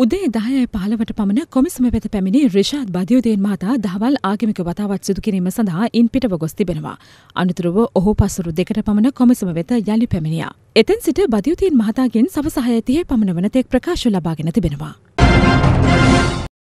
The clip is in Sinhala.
උදේ දහයයි පහලවට පමණ කොමිසම වෙත පැමිණි රිෂාත් බදියුදයෙන් මහතා දහවල් ආගමික වතාවත් සිදු කිරීම සඳහා ඉන් පිටව ගොස් තිබෙනවා. අනතුරුව ඔහු පසුරු දෙකට පමණ කොමිසම වෙත යළි පැමිණියා. එතැන් සිට බදියුතීන් මහතාගෙන් සවසහය තිය පමණ වනතෙක් ප්‍රකාශ ලබාගෙන තිබෙනවා.